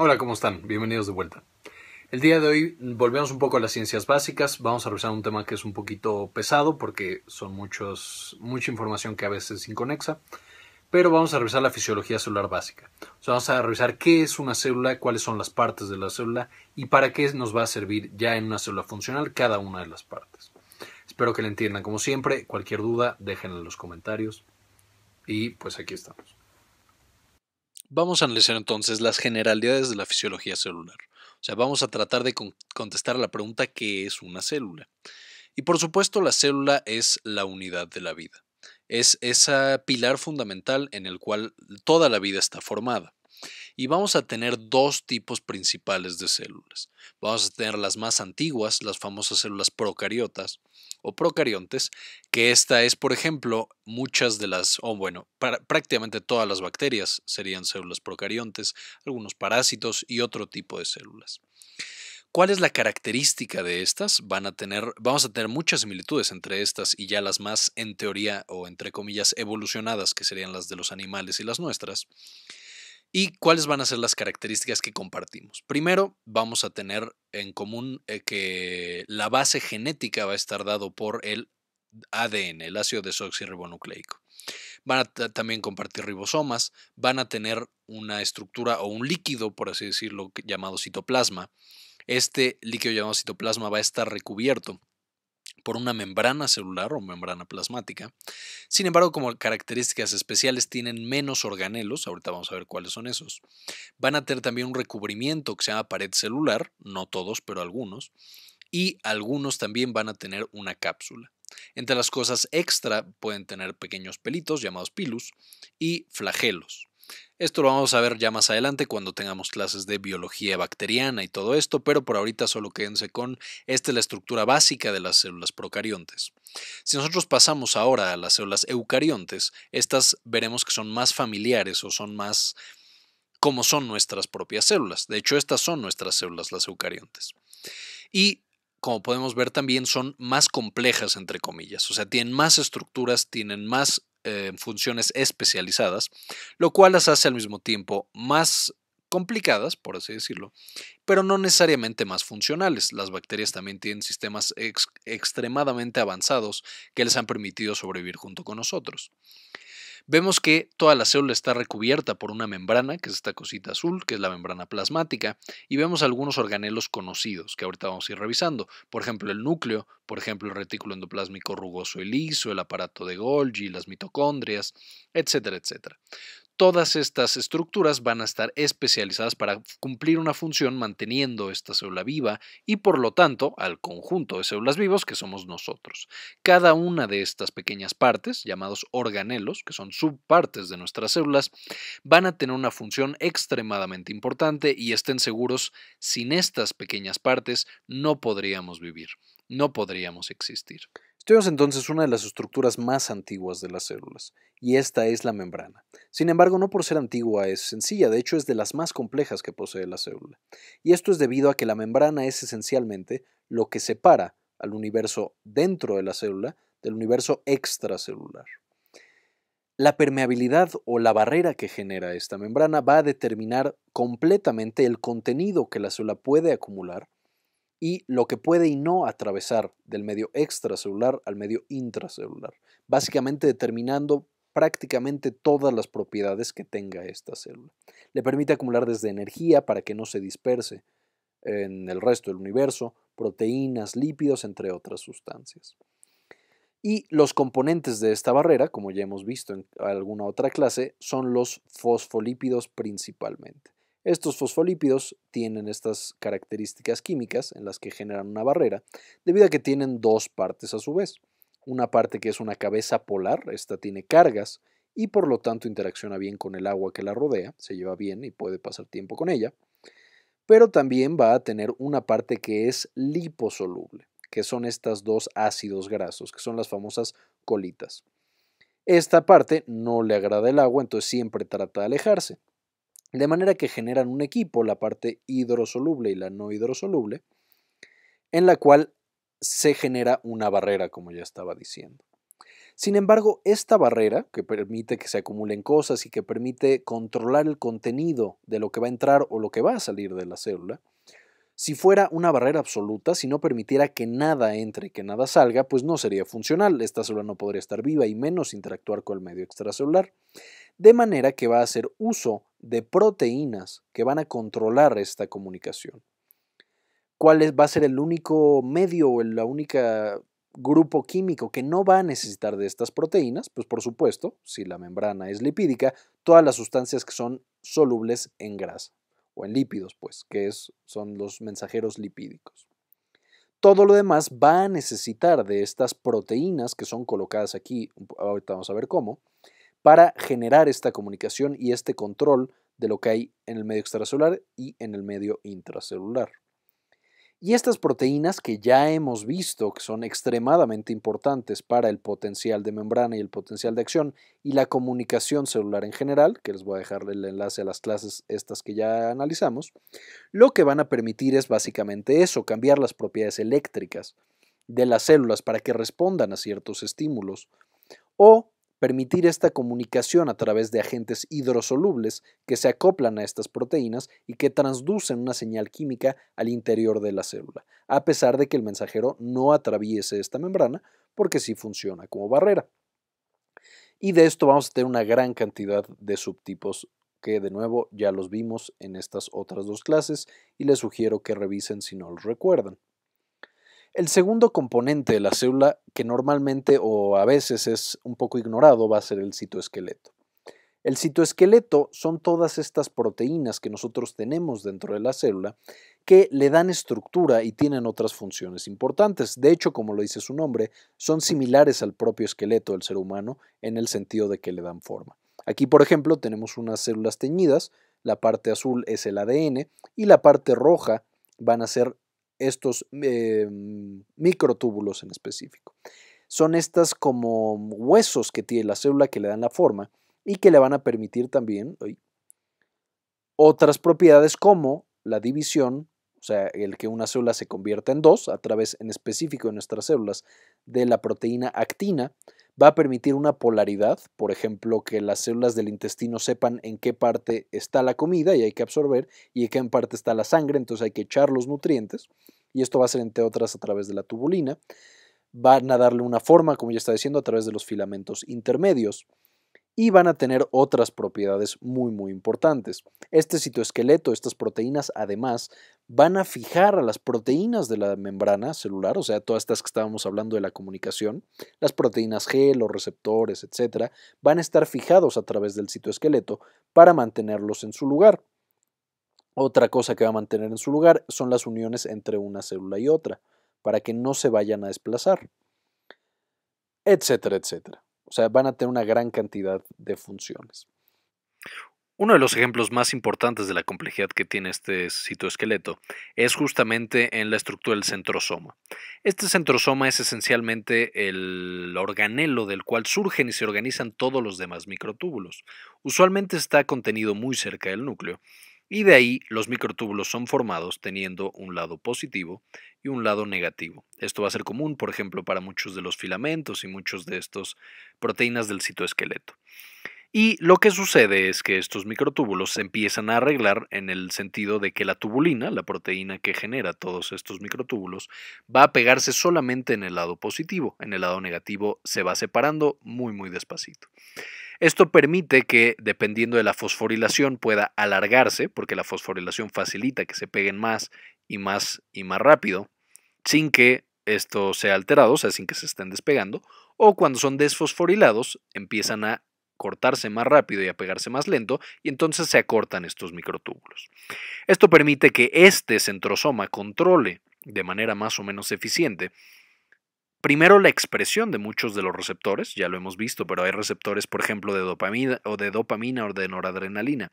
Hola, ¿cómo están? Bienvenidos de vuelta. El día de hoy volvemos un poco a las ciencias básicas. Vamos a revisar un tema que es un poquito pesado porque son muchos, mucha información que a veces es inconexa. Pero vamos a revisar la fisiología celular básica. vamos a revisar qué es una célula, cuáles son las partes de la célula y para qué nos va a servir ya en una célula funcional cada una de las partes. Espero que la entiendan. Como siempre, cualquier duda, déjenla en los comentarios. Y pues aquí estamos. Vamos a analizar entonces las generalidades de la fisiología celular. O sea, vamos a tratar de contestar la pregunta ¿qué es una célula? Y por supuesto, la célula es la unidad de la vida. Es ese pilar fundamental en el cual toda la vida está formada y vamos a tener dos tipos principales de células. Vamos a tener las más antiguas, las famosas células procariotas o procariontes, que esta es, por ejemplo, muchas de las, o bueno, prácticamente todas las bacterias serían células procariontes, algunos parásitos y otro tipo de células. ¿Cuál es la característica de estas? Van a tener, vamos a tener muchas similitudes entre estas y ya las más en teoría o entre comillas evolucionadas, que serían las de los animales y las nuestras. ¿Y cuáles van a ser las características que compartimos? Primero, vamos a tener en común eh, que la base genética va a estar dado por el ADN, el ácido desoxirribonucleico. Van a también compartir ribosomas, van a tener una estructura o un líquido, por así decirlo, llamado citoplasma. Este líquido llamado citoplasma va a estar recubierto por una membrana celular o membrana plasmática. Sin embargo, como características especiales tienen menos organelos, ahorita vamos a ver cuáles son esos. Van a tener también un recubrimiento que se llama pared celular, no todos, pero algunos, y algunos también van a tener una cápsula. Entre las cosas extra pueden tener pequeños pelitos llamados pilus y flagelos. Esto lo vamos a ver ya más adelante cuando tengamos clases de biología bacteriana y todo esto, pero por ahorita solo quédense con esta es la estructura básica de las células procariontes. Si nosotros pasamos ahora a las células eucariontes, estas veremos que son más familiares o son más como son nuestras propias células. De hecho, estas son nuestras células, las eucariontes. Y como podemos ver también son más complejas, entre comillas, o sea, tienen más estructuras, tienen más eh, funciones especializadas, lo cual las hace al mismo tiempo más complicadas, por así decirlo, pero no necesariamente más funcionales. Las bacterias también tienen sistemas extremadamente avanzados que les han permitido sobrevivir junto con nosotros. Vemos que toda la célula está recubierta por una membrana, que es esta cosita azul, que es la membrana plasmática, y vemos algunos organelos conocidos que ahorita vamos a ir revisando. Por ejemplo, el núcleo, por ejemplo, el retículo endoplásmico rugoso y liso, el aparato de Golgi, las mitocondrias, etcétera, etcétera todas estas estructuras van a estar especializadas para cumplir una función manteniendo esta célula viva y por lo tanto al conjunto de células vivos que somos nosotros. Cada una de estas pequeñas partes, llamados organelos, que son subpartes de nuestras células, van a tener una función extremadamente importante y estén seguros, sin estas pequeñas partes no podríamos vivir, no podríamos existir. Estudiamos entonces una de las estructuras más antiguas de las células, y esta es la membrana. Sin embargo, no por ser antigua es sencilla, de hecho es de las más complejas que posee la célula. Y esto es debido a que la membrana es esencialmente lo que separa al universo dentro de la célula del universo extracelular. La permeabilidad o la barrera que genera esta membrana va a determinar completamente el contenido que la célula puede acumular y lo que puede y no atravesar del medio extracelular al medio intracelular, básicamente determinando prácticamente todas las propiedades que tenga esta célula. Le permite acumular desde energía para que no se disperse en el resto del universo, proteínas, lípidos, entre otras sustancias. Y los componentes de esta barrera, como ya hemos visto en alguna otra clase, son los fosfolípidos principalmente. Estos fosfolípidos tienen estas características químicas en las que generan una barrera, debido a que tienen dos partes a su vez. Una parte que es una cabeza polar, esta tiene cargas y por lo tanto interacciona bien con el agua que la rodea, se lleva bien y puede pasar tiempo con ella, pero también va a tener una parte que es liposoluble, que son estas dos ácidos grasos, que son las famosas colitas. Esta parte no le agrada el agua, entonces siempre trata de alejarse. De manera que generan un equipo, la parte hidrosoluble y la no hidrosoluble, en la cual se genera una barrera, como ya estaba diciendo. Sin embargo, esta barrera, que permite que se acumulen cosas y que permite controlar el contenido de lo que va a entrar o lo que va a salir de la célula, si fuera una barrera absoluta, si no permitiera que nada entre y que nada salga, pues no sería funcional, esta célula no podría estar viva y menos interactuar con el medio extracelular de manera que va a hacer uso de proteínas que van a controlar esta comunicación. ¿Cuál va a ser el único medio o el único grupo químico que no va a necesitar de estas proteínas? Pues por supuesto, si la membrana es lipídica, todas las sustancias que son solubles en grasa o en lípidos, pues, que son los mensajeros lipídicos. Todo lo demás va a necesitar de estas proteínas que son colocadas aquí, ahorita vamos a ver cómo, para generar esta comunicación y este control de lo que hay en el medio extracelular y en el medio intracelular. Y estas proteínas que ya hemos visto que son extremadamente importantes para el potencial de membrana y el potencial de acción y la comunicación celular en general, que les voy a dejar el enlace a las clases estas que ya analizamos, lo que van a permitir es básicamente eso, cambiar las propiedades eléctricas de las células para que respondan a ciertos estímulos o permitir esta comunicación a través de agentes hidrosolubles que se acoplan a estas proteínas y que transducen una señal química al interior de la célula, a pesar de que el mensajero no atraviese esta membrana, porque sí funciona como barrera. Y de esto vamos a tener una gran cantidad de subtipos que de nuevo ya los vimos en estas otras dos clases y les sugiero que revisen si no los recuerdan. El segundo componente de la célula, que normalmente o a veces es un poco ignorado, va a ser el citoesqueleto. El citoesqueleto son todas estas proteínas que nosotros tenemos dentro de la célula que le dan estructura y tienen otras funciones importantes. De hecho, como lo dice su nombre, son similares al propio esqueleto del ser humano en el sentido de que le dan forma. Aquí, por ejemplo, tenemos unas células teñidas, la parte azul es el ADN y la parte roja van a ser estos em, microtúbulos en específico. Son estas como huesos que tiene la célula que le dan la forma y que le van a permitir también otras propiedades como la división, o sea, el que una célula se convierta en dos a través en específico de nuestras células de la proteína actina, va a permitir una polaridad, por ejemplo, que las células del intestino sepan en qué parte está la comida y hay que absorber y en qué parte está la sangre, entonces hay que echar los nutrientes y esto va a ser entre otras a través de la tubulina. Van a darle una forma, como ya está diciendo, a través de los filamentos intermedios y van a tener otras propiedades muy muy importantes. Este citoesqueleto, estas proteínas además van a fijar a las proteínas de la membrana celular, o sea, todas estas que estábamos hablando de la comunicación, las proteínas G, los receptores, etcétera, van a estar fijados a través del citoesqueleto para mantenerlos en su lugar. Otra cosa que va a mantener en su lugar son las uniones entre una célula y otra, para que no se vayan a desplazar, etcétera, etcétera. O sea, van a tener una gran cantidad de funciones. Uno de los ejemplos más importantes de la complejidad que tiene este citoesqueleto es justamente en la estructura del centrosoma. Este centrosoma es esencialmente el organelo del cual surgen y se organizan todos los demás microtúbulos. Usualmente está contenido muy cerca del núcleo y de ahí los microtúbulos son formados teniendo un lado positivo y un lado negativo. Esto va a ser común, por ejemplo, para muchos de los filamentos y muchos de estas proteínas del citoesqueleto. Y lo que sucede es que estos microtúbulos se empiezan a arreglar en el sentido de que la tubulina, la proteína que genera todos estos microtúbulos, va a pegarse solamente en el lado positivo, en el lado negativo se va separando muy muy despacito. Esto permite que, dependiendo de la fosforilación, pueda alargarse, porque la fosforilación facilita que se peguen más y más y más rápido, sin que esto sea alterado, o sea, sin que se estén despegando, o cuando son desfosforilados, empiezan a cortarse más rápido y a pegarse más lento, y entonces se acortan estos microtúbulos. Esto permite que este centrosoma controle de manera más o menos eficiente Primero, la expresión de muchos de los receptores, ya lo hemos visto, pero hay receptores, por ejemplo, de dopamina o de, dopamina, o de noradrenalina,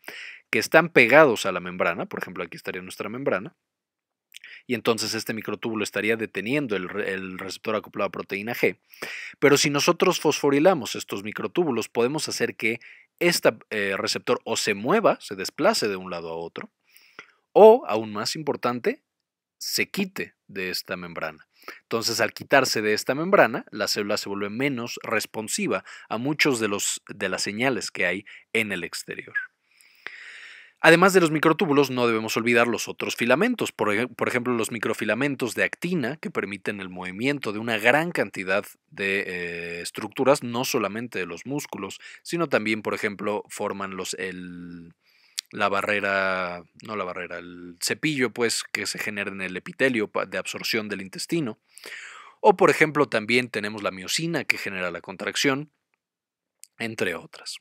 que están pegados a la membrana, por ejemplo, aquí estaría nuestra membrana, y entonces este microtúbulo estaría deteniendo el, receptor acoplado a proteína G. Pero si nosotros fosforilamos estos microtúbulos, podemos hacer que este receptor o se mueva, se desplace de un lado a otro, o, aún más importante, se quite de esta membrana. Entonces, al quitarse de esta membrana, la célula se vuelve menos responsiva a muchos de, los, de las señales que hay en el exterior. Además de los microtúbulos, no debemos olvidar los otros filamentos, por, ejemplo los microfilamentos de actina, que permiten el movimiento de una gran cantidad de eh, estructuras, no solamente de los músculos, sino también, por ejemplo, forman los, el, la barrera, no la barrera, el cepillo pues que se genera en el epitelio de absorción del intestino. O por ejemplo también tenemos la miocina que genera la contracción, entre otras.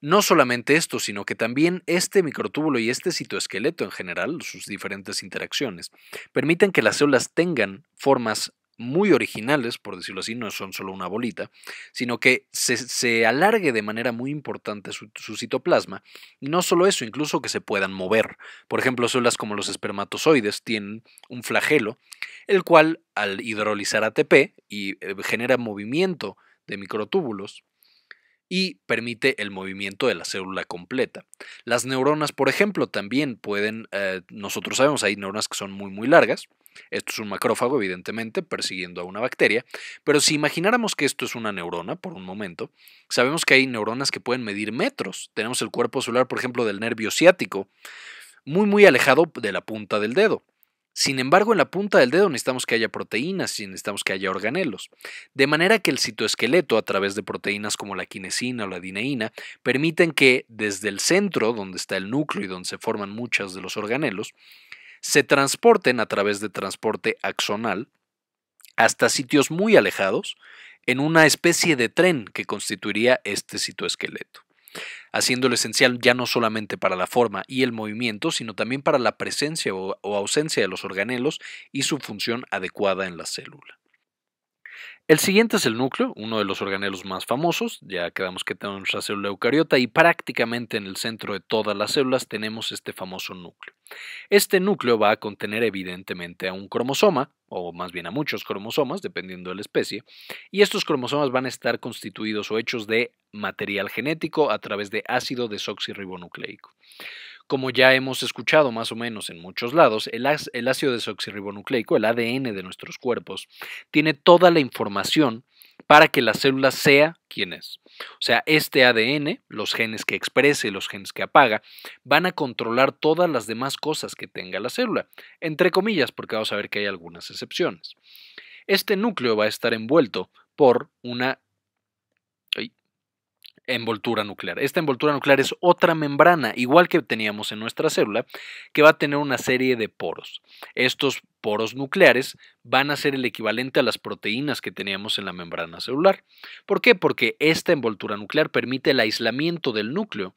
No solamente esto, sino que también este microtúbulo y este citoesqueleto en general, sus diferentes interacciones, permiten que las células tengan formas muy originales, por decirlo así, no son solo una bolita, sino que se, alargue de manera muy importante su, citoplasma. no solo eso, incluso que se puedan mover. Por ejemplo, células como los espermatozoides tienen un flagelo, el cual al hidrolizar ATP y eh, genera movimiento de microtúbulos, y permite el movimiento de la célula completa. Las neuronas, por ejemplo, también pueden, eh, nosotros sabemos, hay neuronas que son muy, muy largas, esto es un macrófago, evidentemente, persiguiendo a una bacteria, pero si imagináramos que esto es una neurona, por un momento, sabemos que hay neuronas que pueden medir metros. Tenemos el cuerpo celular, por ejemplo, del nervio ciático, muy, muy alejado de la punta del dedo. Sin embargo, en la punta del dedo necesitamos que haya proteínas y necesitamos que haya organelos. De manera que el citoesqueleto, a través de proteínas como la quinesina o la dineína, permiten que desde el centro, donde está el núcleo y donde se forman muchas de los organelos, se transporten a través de transporte axonal hasta sitios muy alejados en una especie de tren que constituiría este citoesqueleto, haciéndolo esencial ya no solamente para la forma y el movimiento, sino también para la presencia o ausencia de los organelos y su función adecuada en la célula. El siguiente es el núcleo, uno de los organelos más famosos, ya quedamos que tenemos nuestra célula eucariota y prácticamente en el centro de todas las células tenemos este famoso núcleo. Este núcleo va a contener evidentemente a un cromosoma, o más bien a muchos cromosomas, dependiendo de la especie, y estos cromosomas van a estar constituidos o hechos de material genético a través de ácido desoxirribonucleico. Como ya hemos escuchado más o menos en muchos lados, el, ácido desoxirribonucleico, el ADN de nuestros cuerpos, tiene toda la información para que la célula sea quien es. O sea, este ADN, los genes que exprese, los genes que apaga, van a controlar todas las demás cosas que tenga la célula, entre comillas, porque vamos a ver que hay algunas excepciones. Este núcleo va a estar envuelto por una envoltura nuclear. Esta envoltura nuclear es otra membrana, igual que teníamos en nuestra célula, que va a tener una serie de poros. Estos poros nucleares van a ser el equivalente a las proteínas que teníamos en la membrana celular. ¿Por qué? Porque esta envoltura nuclear permite el aislamiento del núcleo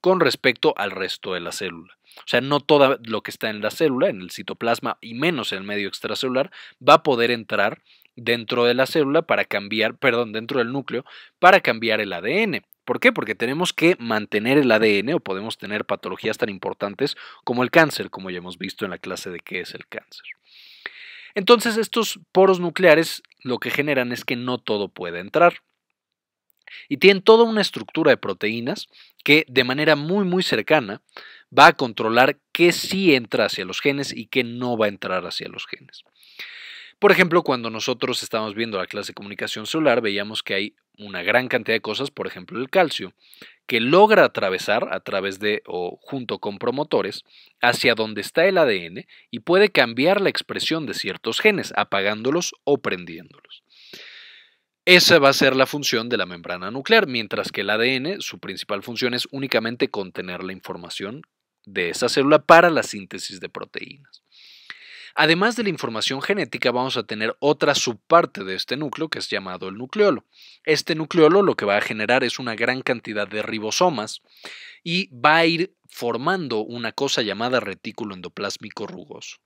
con respecto al resto de la célula. O sea, no todo lo que está en la célula, en el citoplasma y menos en el medio extracelular, va a poder entrar dentro de la célula para cambiar, perdón, dentro del núcleo para cambiar el ADN. ¿Por qué? Porque tenemos que mantener el ADN o podemos tener patologías tan importantes como el cáncer, como ya hemos visto en la clase de qué es el cáncer. Entonces, estos poros nucleares lo que generan es que no todo puede entrar. Y tienen toda una estructura de proteínas que de manera muy muy cercana va a controlar qué sí entra hacia los genes y qué no va a entrar hacia los genes. Por ejemplo, cuando nosotros estábamos viendo la clase de comunicación celular, veíamos que hay una gran cantidad de cosas, por ejemplo, el calcio, que logra atravesar a través de o junto con promotores hacia donde está el ADN y puede cambiar la expresión de ciertos genes, apagándolos o prendiéndolos. Esa va a ser la función de la membrana nuclear, mientras que el ADN, su principal función es únicamente contener la información de esa célula para la síntesis de proteínas. Además de la información genética, vamos a tener otra subparte de este núcleo que es llamado el nucleolo. Este nucleolo lo que va a generar es una gran cantidad de ribosomas y va a ir formando una cosa llamada retículo endoplásmico rugoso.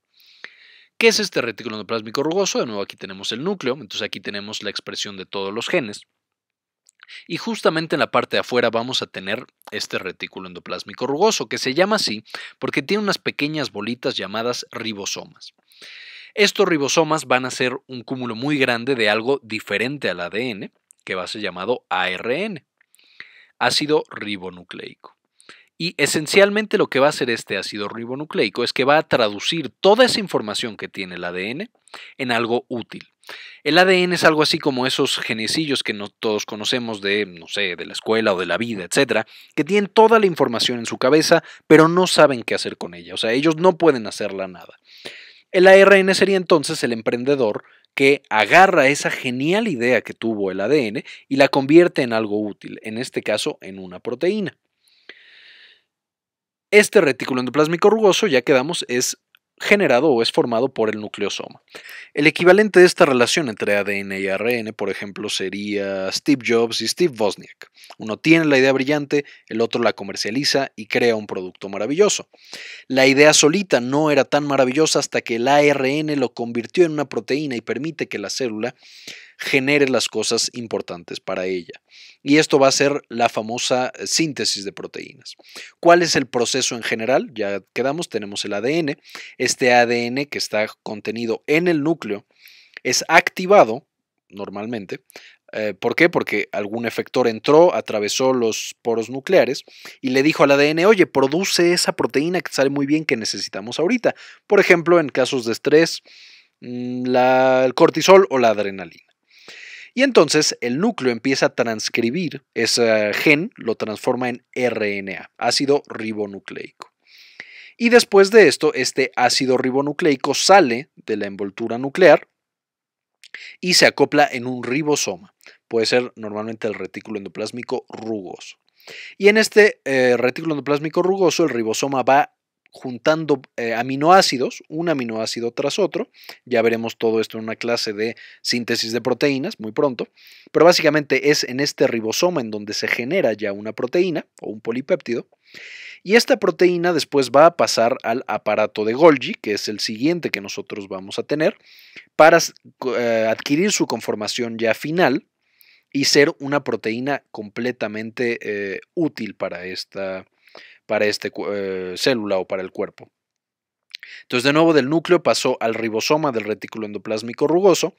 ¿Qué es este retículo endoplásmico rugoso? De nuevo aquí tenemos el núcleo, entonces aquí tenemos la expresión de todos los genes. Y justamente en la parte de afuera vamos a tener este retículo endoplásmico rugoso, que se llama así porque tiene unas pequeñas bolitas llamadas ribosomas. Estos ribosomas van a ser un cúmulo muy grande de algo diferente al ADN, que va a ser llamado ARN, ácido ribonucleico. Y esencialmente lo que va a hacer este ácido ribonucleico es que va a traducir toda esa información que tiene el ADN en algo útil. El ADN es algo así como esos genecillos que no todos conocemos de, no sé, de la escuela o de la vida, etcétera, que tienen toda la información en su cabeza, pero no saben qué hacer con ella. O sea, ellos no pueden hacerla nada. El ARN sería entonces el emprendedor que agarra esa genial idea que tuvo el ADN y la convierte en algo útil, en este caso en una proteína. Este retículo endoplasmico rugoso, ya quedamos, es generado o es formado por el nucleosoma. El equivalente de esta relación entre ADN y ARN, por ejemplo, sería Steve Jobs y Steve Wozniak. Uno tiene la idea brillante, el otro la comercializa y crea un producto maravilloso. La idea solita no era tan maravillosa hasta que el ARN lo convirtió en una proteína y permite que la célula genere las cosas importantes para ella. Y esto va a ser la famosa síntesis de proteínas. ¿Cuál es el proceso en general? Ya quedamos, tenemos el ADN. Este ADN que está contenido en el núcleo es activado normalmente eh, ¿Por qué? Porque algún efector entró, atravesó los poros nucleares y le dijo al ADN, oye, produce esa proteína que sale muy bien que necesitamos ahorita. Por ejemplo, en casos de estrés, mm, el cortisol o la adrenalina. Y entonces el núcleo empieza a transcribir ese gen, lo transforma en RNA, ácido ribonucleico. Y después de esto, este ácido ribonucleico sale de la envoltura nuclear y se acopla en un ribosoma. Puede ser normalmente el retículo endoplásmico rugoso. Y en este eh, retículo endoplásmico rugoso, el ribosoma va juntando eh, aminoácidos, un aminoácido tras otro. Ya veremos todo esto en una clase de síntesis de proteínas muy pronto. Pero básicamente es en este ribosoma en donde se genera ya una proteína o un polipéptido. Y esta proteína después va a pasar al aparato de Golgi, que es el siguiente que nosotros vamos a tener, para eh, adquirir su conformación ya final y ser una proteína completamente eh, útil para esta para esta eh, célula o para el cuerpo. Entonces, de nuevo, del núcleo pasó al ribosoma del retículo endoplásmico rugoso,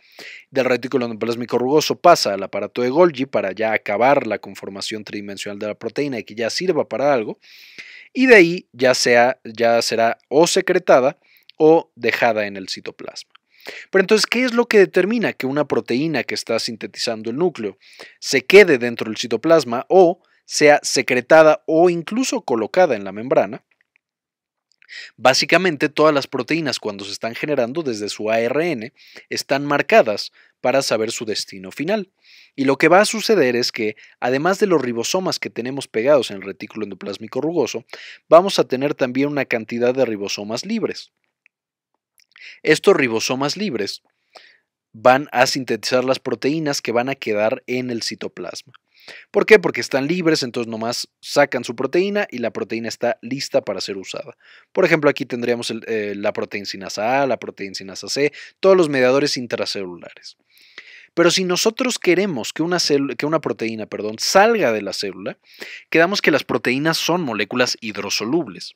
del retículo endoplásmico rugoso pasa al aparato de Golgi para ya acabar la conformación tridimensional de la proteína y que ya sirva para algo, y de ahí ya, sea, ya será o secretada o dejada en el citoplasma. Pero entonces, ¿qué es lo que determina que una proteína que está sintetizando el núcleo se quede dentro del citoplasma o sea secretada o incluso colocada en la membrana, básicamente todas las proteínas cuando se están generando desde su ARN están marcadas para saber su destino final. Y lo que va a suceder es que, además de los ribosomas que tenemos pegados en el retículo endoplásmico rugoso, vamos a tener también una cantidad de ribosomas libres. Estos ribosomas libres van a sintetizar las proteínas que van a quedar en el citoplasma. ¿Por qué? Porque están libres, entonces nomás sacan su proteína y la proteína está lista para ser usada. Por ejemplo, aquí tendríamos eh, la proteína la A, la proteína sinasa C, todos los mediadores intracelulares. Pero si nosotros queremos que una, que una proteína perdón, salga de la célula, quedamos que las proteínas son moléculas hidrosolubles.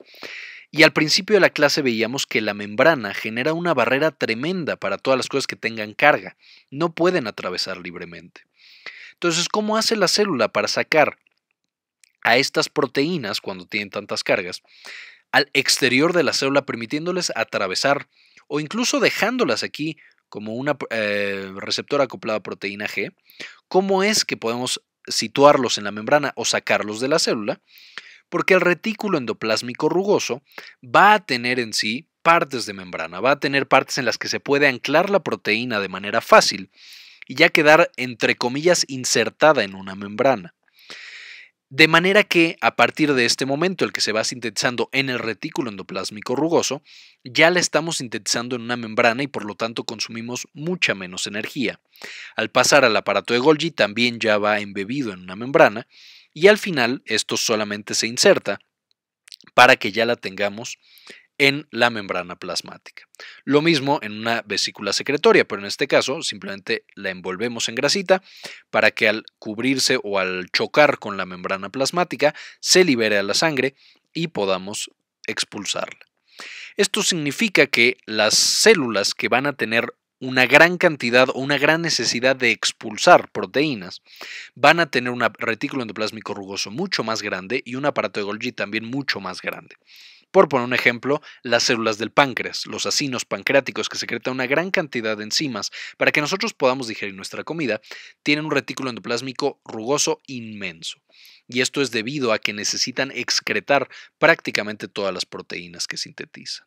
Y al principio de la clase veíamos que la membrana genera una barrera tremenda para todas las cosas que tengan carga. No pueden atravesar libremente. Entonces, ¿cómo hace la célula para sacar a estas proteínas cuando tienen tantas cargas al exterior de la célula, permitiéndoles atravesar o incluso dejándolas aquí como una eh, receptor receptora acoplada a proteína G? ¿Cómo es que podemos situarlos en la membrana o sacarlos de la célula? Porque el retículo endoplásmico rugoso va a tener en sí partes de membrana, va a tener partes en las que se puede anclar la proteína de manera fácil y ya quedar, entre comillas, insertada en una membrana. De manera que, a partir de este momento, el que se va sintetizando en el retículo endoplásmico rugoso, ya la estamos sintetizando en una membrana y por lo tanto consumimos mucha menos energía. Al pasar al aparato de Golgi también ya va embebido en una membrana y al final esto solamente se inserta para que ya la tengamos en la membrana plasmática. Lo mismo en una vesícula secretoria, pero en este caso simplemente la envolvemos en grasita para que al cubrirse o al chocar con la membrana plasmática se libere a la sangre y podamos expulsarla. Esto significa que las células que van a tener una gran cantidad o una gran necesidad de expulsar proteínas, van a tener un retículo endoplásmico rugoso mucho más grande y un aparato de Golgi también mucho más grande. Por poner un ejemplo, las células del páncreas, los acinos pancreáticos que secretan una gran cantidad de enzimas para que nosotros podamos digerir nuestra comida, tienen un retículo endoplásmico rugoso inmenso. Y esto es debido a que necesitan excretar prácticamente todas las proteínas que sintetizan.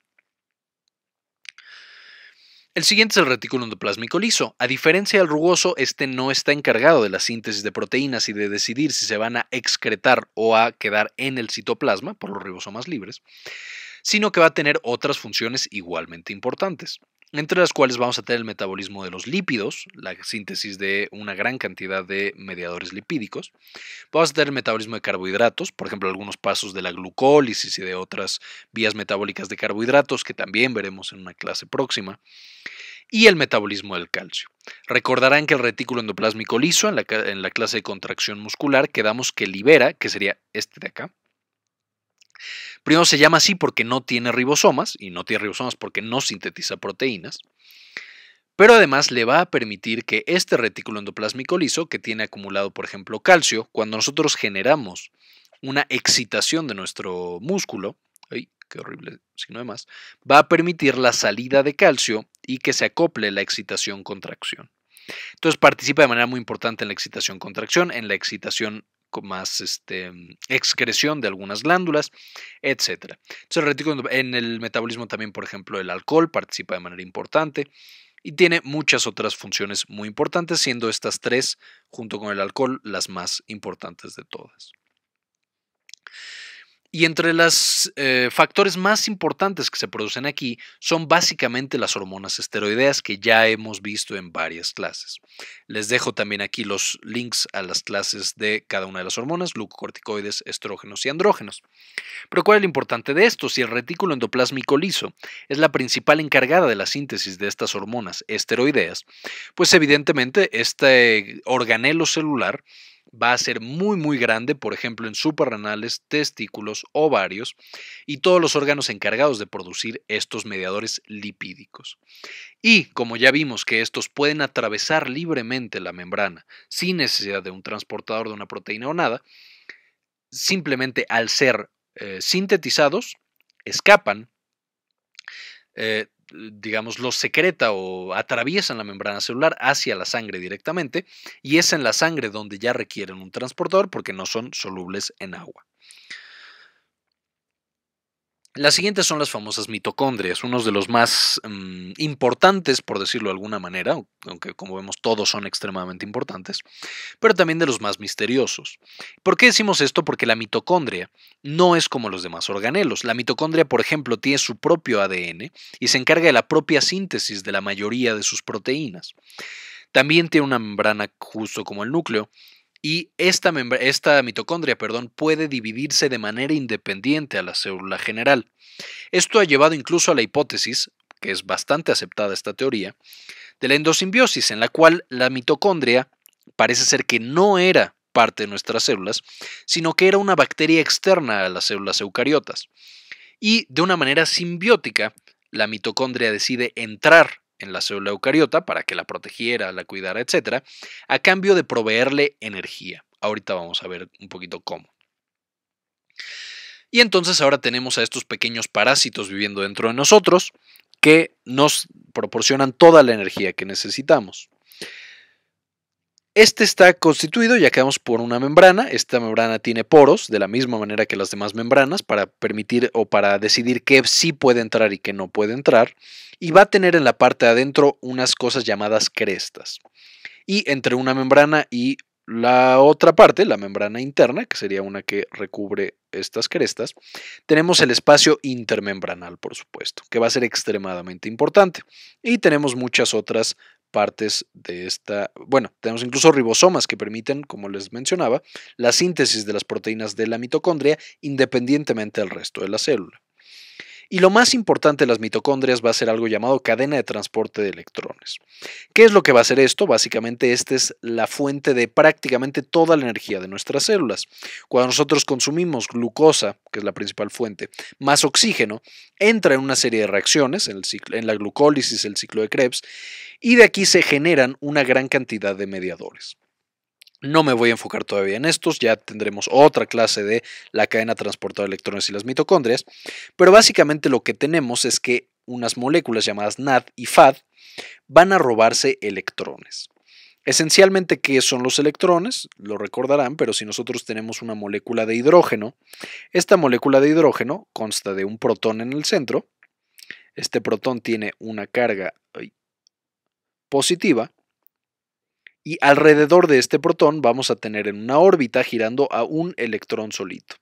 El siguiente es el retículo endoplasmico liso. A diferencia del rugoso, este no está encargado de la síntesis de proteínas y de decidir si se van a excretar o a quedar en el citoplasma por los ribosomas libres, sino que va a tener otras funciones igualmente importantes entre las cuales vamos a tener el metabolismo de los lípidos, la síntesis de una gran cantidad de mediadores lipídicos. Vamos a tener el metabolismo de carbohidratos, por ejemplo, algunos pasos de la glucólisis y de otras vías metabólicas de carbohidratos que también veremos en una clase próxima. Y el metabolismo del calcio. Recordarán que el retículo endoplásmico liso, en la, en la clase de contracción muscular, quedamos que libera, que sería este de acá, Primero se llama así porque no tiene ribosomas, y no tiene ribosomas porque no sintetiza proteínas, pero además le va a permitir que este retículo endoplásmico liso, que tiene acumulado, por ejemplo, calcio, cuando nosotros generamos una excitación de nuestro músculo, ¡ay, qué horrible signo de más! Va a permitir la salida de calcio y que se acople la excitación-contracción. Entonces participa de manera muy importante en la excitación-contracción, en la excitación más este, mm, excreción de algunas glándulas, etc. Entonces, en el metabolismo también, por ejemplo, el alcohol participa de manera importante y tiene muchas otras funciones muy importantes, siendo estas tres, junto con el alcohol, las más importantes de todas. Y entre los eh, factores más importantes que se producen aquí son básicamente las hormonas esteroideas que ya hemos visto en varias clases. Les dejo también aquí los links a las clases de cada una de las hormonas, glucocorticoides, estrógenos y andrógenos. Pero ¿cuál es lo importante de esto? Si el retículo endoplasmico liso es la principal encargada de la síntesis de estas hormonas esteroideas, pues evidentemente este organelo celular va a ser muy muy grande, por ejemplo en suprarrenales, testículos, ovarios y todos los órganos encargados de producir estos mediadores lipídicos. Y como ya vimos que estos pueden atravesar libremente la membrana sin necesidad de un transportador de una proteína o nada, simplemente al ser eh, sintetizados, escapan eh, digamos, los secreta o atraviesan la membrana celular hacia la sangre directamente y es en la sangre donde ya requieren un transportador porque no son solubles en agua. Las siguientes son las famosas mitocondrias, unos de los más mm, importantes, por decirlo de alguna manera, aunque como vemos todos son extremadamente importantes, pero también de los más misteriosos. ¿Por qué decimos esto? Porque la mitocondria no es como los demás organelos. La mitocondria, por ejemplo, tiene su propio ADN y se encarga de la propia síntesis de la mayoría de sus proteínas. También tiene una membrana justo como el núcleo, y esta, esta mitocondria perdón, puede dividirse de manera independiente a la célula general. Esto ha llevado incluso a la hipótesis, que es bastante aceptada esta teoría, de la endosimbiosis, en la cual la mitocondria parece ser que no era parte de nuestras células, sino que era una bacteria externa a las células eucariotas. Y de una manera simbiótica, la mitocondria decide entrar en la célula eucariota para que la protegiera, la cuidara, etcétera, a cambio de proveerle energía. Ahorita vamos a ver un poquito cómo. Y entonces ahora tenemos a estos pequeños parásitos viviendo dentro de nosotros que nos proporcionan toda la energía que necesitamos. Este está constituido, ya quedamos por una membrana. Esta membrana tiene poros, de la misma manera que las demás membranas, para permitir o para decidir qué sí puede entrar y qué no puede entrar. Y va a tener en la parte de adentro unas cosas llamadas crestas. Y entre una membrana y la otra parte, la membrana interna, que sería una que recubre estas crestas, tenemos el espacio intermembranal, por supuesto, que va a ser extremadamente importante. Y tenemos muchas otras partes de esta, bueno, tenemos incluso ribosomas que permiten, como les mencionaba, la síntesis de las proteínas de la mitocondria independientemente del resto de la célula. Y lo más importante de las mitocondrias va a ser algo llamado cadena de transporte de electrones. ¿Qué es lo que va a hacer esto? Básicamente, esta es la fuente de prácticamente toda la energía de nuestras células. Cuando nosotros consumimos glucosa, que es la principal fuente, más oxígeno, entra en una serie de reacciones, en, en la glucólisis, el ciclo de Krebs, y de aquí se generan una gran cantidad de mediadores. No me voy a enfocar todavía en estos, ya tendremos otra clase de la cadena transportada de electrones y las mitocondrias, pero básicamente lo que tenemos es que unas moléculas llamadas NAD y FAD van a robarse electrones. Esencialmente, ¿qué son los electrones? Lo recordarán, pero si nosotros tenemos una molécula de hidrógeno, esta molécula de hidrógeno consta de un protón en el centro, este protón tiene una carga positiva y alrededor de este protón vamos a tener en una órbita girando a un electrón solito.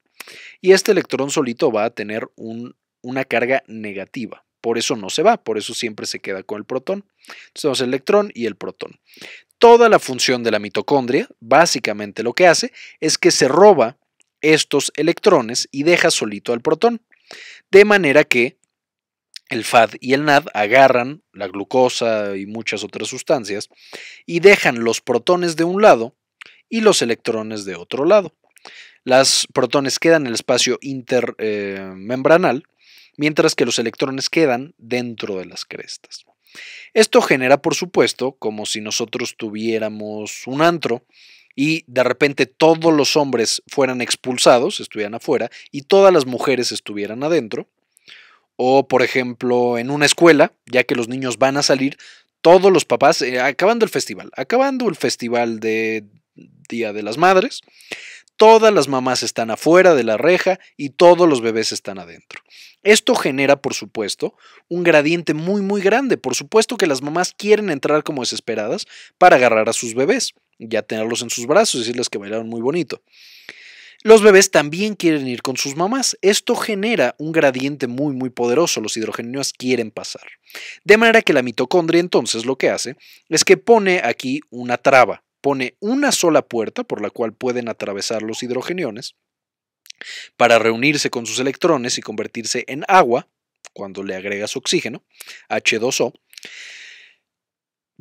Y este electrón solito va a tener una carga negativa. Por eso no se va, por eso siempre se queda con el protón. Entonces el electrón y el protón. Toda la función de la mitocondria, básicamente lo que hace es que se roba estos electrones y deja solito al protón. De manera que el FAD y el NAD agarran la glucosa y muchas otras sustancias y dejan los protones de un lado y los electrones de otro lado. Las protones quedan en el espacio intermembranal, eh, mientras que los electrones quedan dentro de las crestas. Esto genera, por supuesto, como si nosotros tuviéramos un antro y de repente todos los hombres fueran expulsados, estuvieran afuera, y todas las mujeres estuvieran adentro. O, por ejemplo, en una escuela, ya que los niños van a salir, todos los papás, eh, acabando el festival, acabando el festival de Día de las Madres, todas las mamás están afuera de la reja y todos los bebés están adentro. Esto genera, por supuesto, un gradiente muy, muy grande. Por supuesto que las mamás quieren entrar como desesperadas para agarrar a sus bebés, ya tenerlos en sus brazos y decirles que bailaron muy bonito. Los bebés también quieren ir con sus mamás. Esto genera un gradiente muy muy poderoso. Los hidrogenios quieren pasar. De manera que la mitocondria entonces lo que hace es que pone aquí una traba. Pone una sola puerta por la cual pueden atravesar los hidrogeniones para reunirse con sus electrones y convertirse en agua cuando le agregas oxígeno, H2O.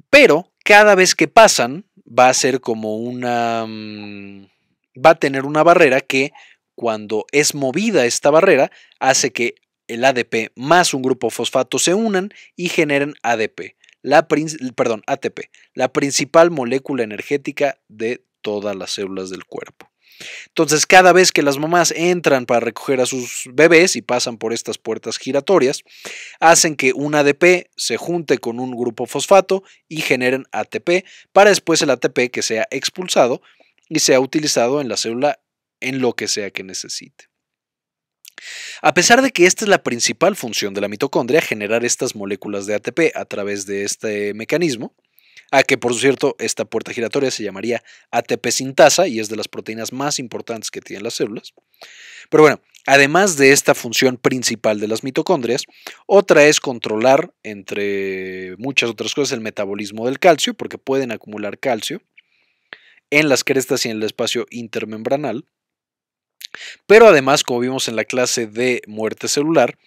Pero cada vez que pasan va a ser como una... Mm, va a tener una barrera que cuando es movida esta barrera hace que el ADP más un grupo fosfato se unan y generen ADP, la perdón, ATP, la principal molécula energética de todas las células del cuerpo. Entonces, cada vez que las mamás entran para recoger a sus bebés y pasan por estas puertas giratorias, hacen que un ADP se junte con un grupo fosfato y generen ATP, para después el ATP que sea expulsado y se ha utilizado en la célula en lo que sea que necesite. A pesar de que esta es la principal función de la mitocondria, generar estas moléculas de ATP a través de este mecanismo, a que por cierto esta puerta giratoria se llamaría ATP sintasa y es de las proteínas más importantes que tienen las células. Pero bueno, además de esta función principal de las mitocondrias, otra es controlar, entre muchas otras cosas, el metabolismo del calcio, porque pueden acumular calcio en las crestas y en el espacio intermembranal. Pero además, como vimos en la clase de muerte celular,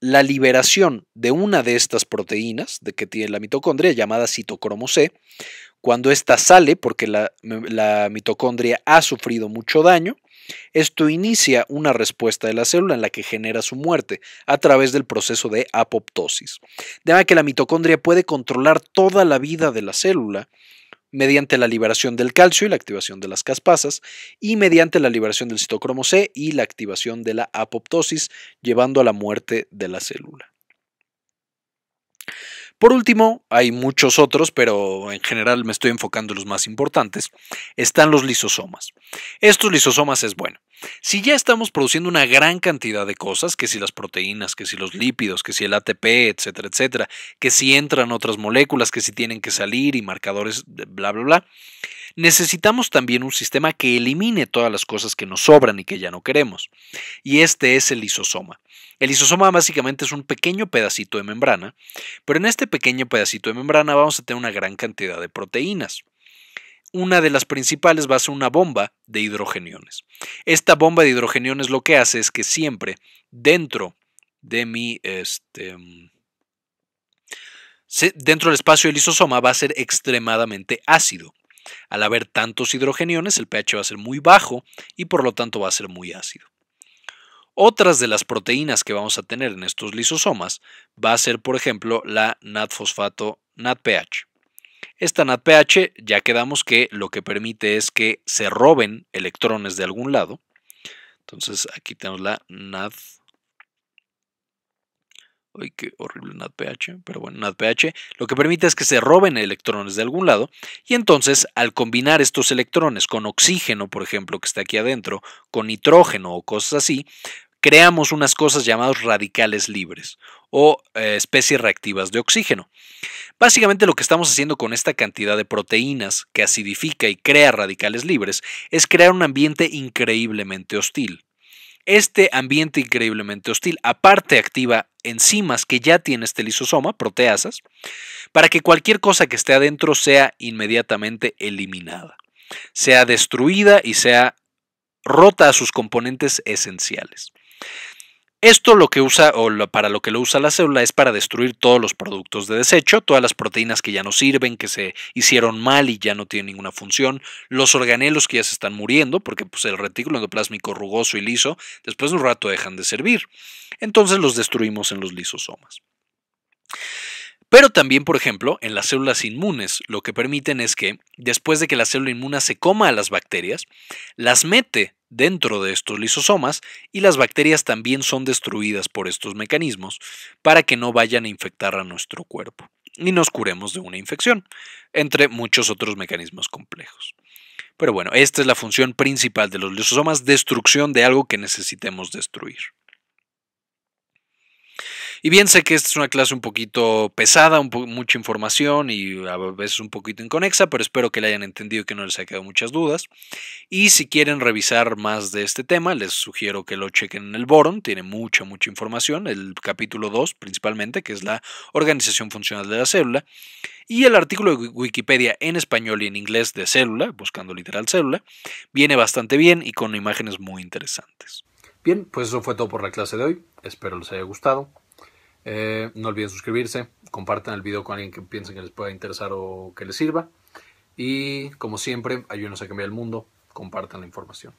la liberación de una de estas proteínas de que tiene la mitocondria, llamada citocromo C, cuando ésta sale, porque la, la, mitocondria ha sufrido mucho daño, esto inicia una respuesta de la célula en la que genera su muerte a través del proceso de apoptosis. De manera que la mitocondria puede controlar toda la vida de la célula mediante la liberación del calcio y la activación de las caspasas, y mediante la liberación del citocromo C y la activación de la apoptosis, llevando a la muerte de la célula. Por último, hay muchos otros, pero en general me estoy enfocando en los más importantes, están los lisosomas. Estos lisosomas es bueno. Si ya estamos produciendo una gran cantidad de cosas, que si las proteínas, que si los lípidos, que si el ATP, etcétera, etcétera, que si entran otras moléculas, que si tienen que salir y marcadores, bla, bla, bla, necesitamos también un sistema que elimine todas las cosas que nos sobran y que ya no queremos. Y este es el lisosoma. El lisosoma básicamente es un pequeño pedacito de membrana, pero en este pequeño pedacito de membrana vamos a tener una gran cantidad de proteínas una de las principales va a ser una bomba de hidrogeniones. Esta bomba de hidrogeniones lo que hace es que siempre dentro de mi este, dentro del espacio del lisosoma va a ser extremadamente ácido. Al haber tantos hidrogeniones, el pH va a ser muy bajo y por lo tanto va a ser muy ácido. Otras de las proteínas que vamos a tener en estos lisosomas va a ser, por ejemplo, la fosfato NADPH. Esta NADPH ya quedamos que lo que permite es que se roben electrones de algún lado. Entonces aquí tenemos la NAD. Uy, qué horrible NADPH, pero bueno, NADPH lo que permite es que se roben electrones de algún lado y entonces al combinar estos electrones con oxígeno, por ejemplo, que está aquí adentro, con nitrógeno o cosas así, creamos unas cosas llamadas radicales libres o eh, especies reactivas de oxígeno. Básicamente lo que estamos haciendo con esta cantidad de proteínas que acidifica y crea radicales libres es crear un ambiente increíblemente hostil. Este ambiente increíblemente hostil aparte activa enzimas que ya tiene este lisosoma, proteasas, para que cualquier cosa que esté adentro sea inmediatamente eliminada, sea destruida y sea rota a sus componentes esenciales. Esto lo que usa o para lo que lo usa la célula es para destruir todos los productos de desecho, todas las proteínas que ya no sirven, que se hicieron mal y ya no tienen ninguna función, los organelos que ya se están muriendo, porque pues, el retículo endoplásmico rugoso y liso después de un rato dejan de servir. Entonces los destruimos en los lisosomas. Pero también, por ejemplo, en las células inmunes, lo que permiten es que, después de que la célula inmuna se coma a las bacterias, las mete dentro de estos lisosomas y las bacterias también son destruidas por estos mecanismos para que no vayan a infectar a nuestro cuerpo y nos curemos de una infección, entre muchos otros mecanismos complejos. Pero bueno, esta es la función principal de los lisosomas, destrucción de algo que necesitemos destruir. Y bien sé que esta es una clase un poquito pesada, mucha información y a veces un poquito inconexa, pero espero que la hayan entendido y que no les haya quedado muchas dudas. Y si quieren revisar más de este tema, les sugiero que lo chequen en el Boron, tiene mucha, mucha información, el capítulo 2 principalmente, que es la organización funcional de la célula, y el artículo de Wikipedia en español y en inglés de célula, buscando literal célula, viene bastante bien y con imágenes muy interesantes. Bien, pues eso fue todo por la clase de hoy, espero les haya gustado. Eh, no olviden suscribirse, compartan el video con alguien que piensen que les pueda interesar o que les sirva. Y como siempre, ayúdenos a cambiar el mundo, compartan la información.